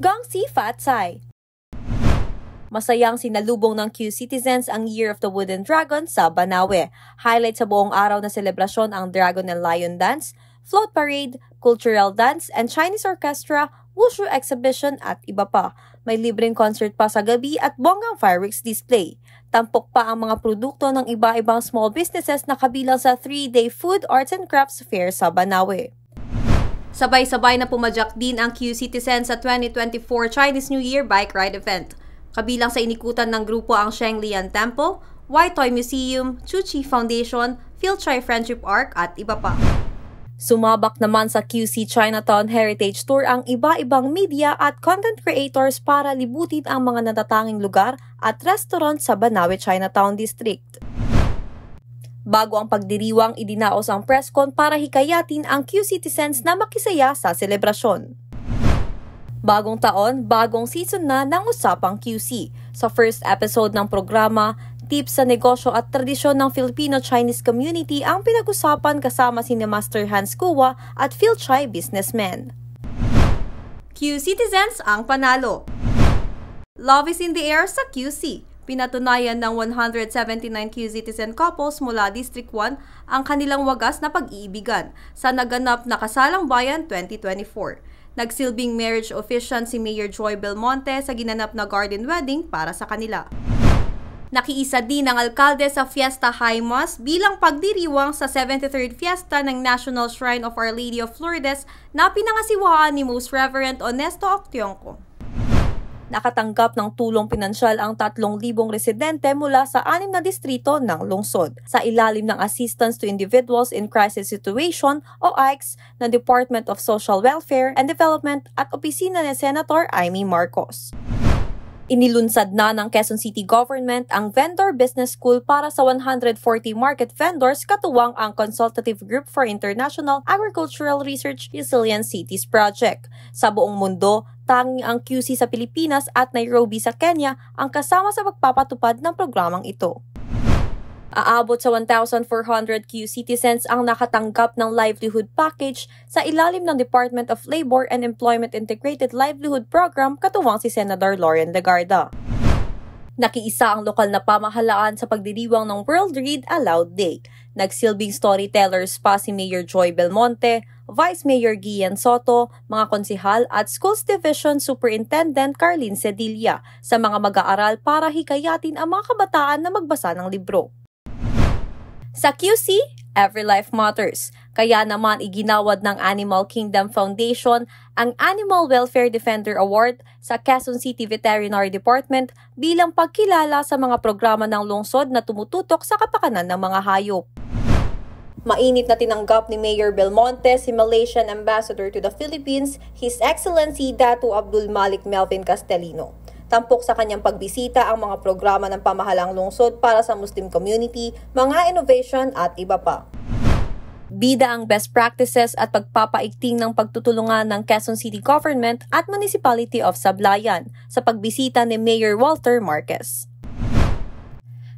Gang Si Fat Sai. Masayang sinalubong ng Q Citizens ang Year of the Wooden Dragon sa Banawe. Highlight sa buong araw na selebrasyon ang Dragon and Lion Dance, Float Parade, Cultural Dance, and Chinese Orchestra, Wushu Exhibition at iba pa. May libreng concert pa sa gabi at bonggang fireworks display. Tampok pa ang mga produkto ng iba-ibang small businesses na kabilang sa 3-day Food Arts and Crafts Fair sa Banawe. Sabay-sabay na pumadyak din ang Q-Citizen sa 2024 Chinese New Year Bike Ride Event. Kabilang sa inikutan ng grupo ang Sheng Lian Temple, Waitoy Museum, Chuchi Foundation, Philchai Friendship Arc at iba pa. Sumabak naman sa QC Chinatown Heritage Tour ang iba-ibang media at content creators para libutin ang mga natatanging lugar at restaurant sa Banawe Chinatown District bago ang pagdiriwang idinaos ang presscon para hikayatin ang Q-citizens na makisaya sa selebrasyon. Bagong taon, bagong season na ng Usapang QC. Sa first episode ng programa, tips sa negosyo at tradisyon ng Filipino-Chinese community ang pinag-usapan kasama si Master Hans Kuwa at Phil Chai businessman. Q-Citizens ang panalo! Love is in the air sa QC. Pinatunayan ng 179 Q-citizen couples mula District 1 ang kanilang wagas na pag-iibigan sa naganap na Kasalang Bayan 2024. Nagsilbing marriage officiant si Mayor Joy Belmonte sa ginanap na garden wedding para sa kanila. Nakiisa din ang alkalde sa Fiesta Jaimas bilang pagdiriwang sa 73rd Fiesta ng National Shrine of Our Lady of Lourdes na pinangasiwaan ni Most Reverend Onesto Octionco. Nakatanggap ng tulong pinansyal ang 3,000 residente mula sa anim na distrito ng lungsod. Sa ilalim ng Assistance to Individuals in Crisis Situation o AICS ng Department of Social Welfare and Development at opisina ni Senator Amy Marcos. Inilunsad na ng Quezon City Government ang Vendor Business School para sa 140 market vendors katuwang ang Consultative Group for International Agricultural Research Resilient Cities Project. Sa buong mundo, tanging ang QC sa Pilipinas at Nairobi sa Kenya ang kasama sa pagpapatupad ng programang ito. Aabot sa 1,400 Q citizens ang nakatanggap ng livelihood package sa ilalim ng Department of Labor and Employment Integrated Livelihood Program katuwang si Senator Lauren Legarda. Nakiisa ang lokal na pamahalaan sa pagdiriwang ng World Read Aloud Day. Nagsilbing storytellers pa si Mayor Joy Belmonte, Vice Mayor Gian Soto, mga konsihal at Schools Division Superintendent Carlin Sedilla sa mga mag-aaral para hikayatin ang mga kabataan na magbasa ng libro. Sa QC, Every Life Matters. Kaya naman iginawad ng Animal Kingdom Foundation ang Animal Welfare Defender Award sa Quezon City Veterinary Department bilang pagkilala sa mga programa ng lungsod na tumututok sa kapakanan ng mga hayop. Mainit na tinanggap ni Mayor Belmonte si Malaysian Ambassador to the Philippines, His Excellency Dato Abdul Malik Melvin Castellino. Tampok sa kanyang pagbisita ang mga programa ng pamahalang lungsod para sa Muslim community, mga innovation at iba pa. Bida ang best practices at pagpapaigting ng pagtutulungan ng Quezon City Government at Municipality of Sablayan sa pagbisita ni Mayor Walter Marquez.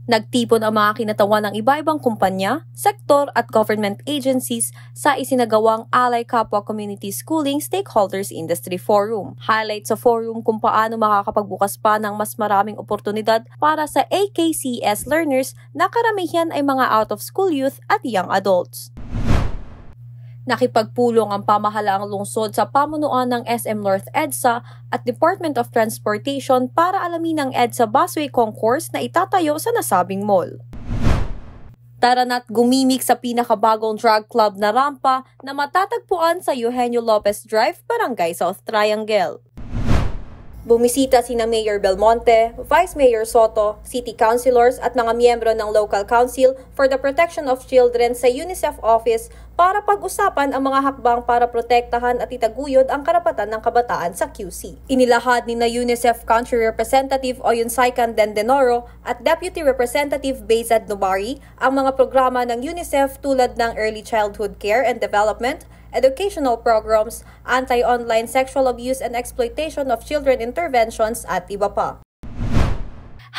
Nagtipon ang mga kinatawan ng iba-ibang kumpanya, sektor at government agencies sa isinagawang Alay Kapwa Community Schooling Stakeholders Industry Forum. Highlight sa forum kung paano makakapagbukas pa ng mas maraming oportunidad para sa AKCS learners na karamihan ay mga out-of-school youth at young adults. Nakipagpulong ang pamahalaang lungsod sa pamunuan ng SM North EDSA at Department of Transportation para alamin ang EDSA busway concourse na itatayo sa nasabing mall. Tara na't gumimik sa pinakabagong drug club na rampa na matatagpuan sa Eugenio Lopez Drive, Barangay South Triangle. Bumisita sina Mayor Belmonte, Vice Mayor Soto, City Councilors at mga miyembro ng Local Council for the Protection of Children sa UNICEF Office para pag-usapan ang mga hakbang para protektahan at itaguyod ang karapatan ng kabataan sa QC. Inilahad ni na UNICEF Country Representative Oyon Saikan Dendenoro at Deputy Representative Bezad Nobari ang mga programa ng UNICEF tulad ng Early Childhood Care and Development, educational programs, anti-online sexual abuse and exploitation of children interventions at iba pa.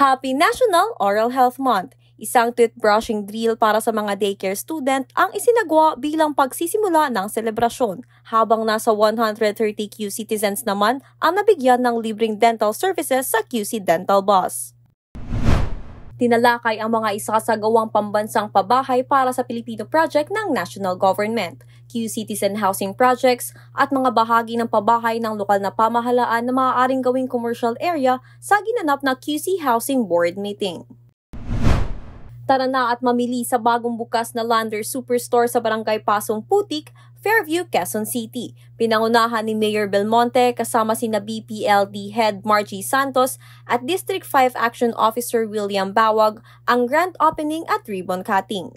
Happy National Oral Health Month! Isang toothbrushing drill para sa mga daycare student ang isinagawa bilang pagsisimula ng selebrasyon, habang nasa 130Q citizens naman ang nabigyan ng libreng dental services sa QC Dental Bus. Tinalakay ang mga isasagawang pambansang pabahay para sa Pilipino project ng national government. LGBTQ citizen housing projects at mga bahagi ng pabahay ng lokal na pamahalaan na maaaring gawing commercial area sa ginanap na QC Housing Board meeting. Tara na at mamili sa bagong bukas na Lander Superstore sa Barangay Pasong Putik, Fairview, Quezon City. Pinangunahan ni Mayor Belmonte kasama sina BPLD Head Margie Santos at District 5 Action Officer William Bawag ang grand opening at ribbon cutting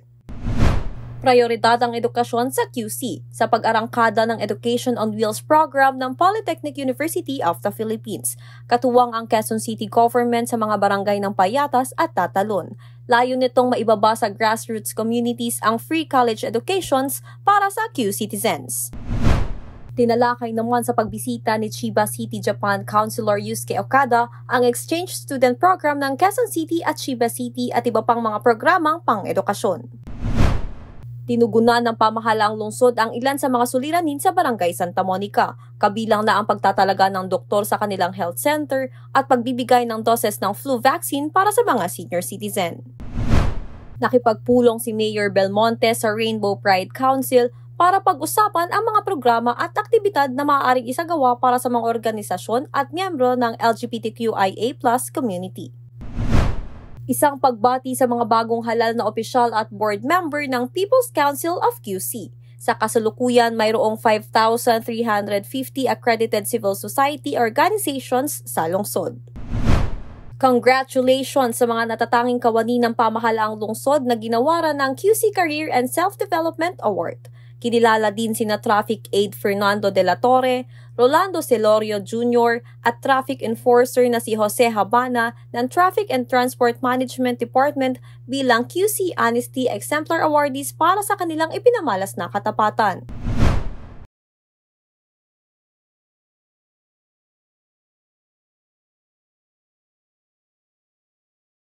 prioridad ang edukasyon sa QC sa pag-arangkada ng Education on Wheels program ng Polytechnic University of the Philippines, katuwang ang Quezon City Government sa mga barangay ng Payatas at Tatalon. Layo nitong maibaba sa grassroots communities ang free college educations para sa Q citizens. Tinalakay naman sa pagbisita ni Chiba City, Japan Councilor Yusuke Okada ang exchange student program ng Quezon City at Chiba City at iba pang mga programang pang-edukasyon. Tinugunan ng pamahalaang lungsod ang ilan sa mga suliranin sa barangay Santa Monica, kabilang na ang pagtatalaga ng doktor sa kanilang health center at pagbibigay ng doses ng flu vaccine para sa mga senior citizen. Nakipagpulong si Mayor Belmonte sa Rainbow Pride Council para pag-usapan ang mga programa at aktibidad na maaaring isagawa para sa mga organisasyon at miyembro ng LGBTQIA+ community. Isang pagbati sa mga bagong halal na opisyal at board member ng People's Council of QC. Sa kasalukuyan, mayroong 5,350 accredited civil society organizations sa lungsod. Congratulations sa mga natatanging kawani ng pamahalaang lungsod na ginawaran ng QC Career and Self-Development Award. Kinilala din sina Traffic Aid Fernando de la Torre, Rolando Celorio Jr. at traffic enforcer na si Jose Habana ng Traffic and Transport Management Department bilang QC Honesty Exemplar Awardees para sa kanilang ipinamalas na katapatan.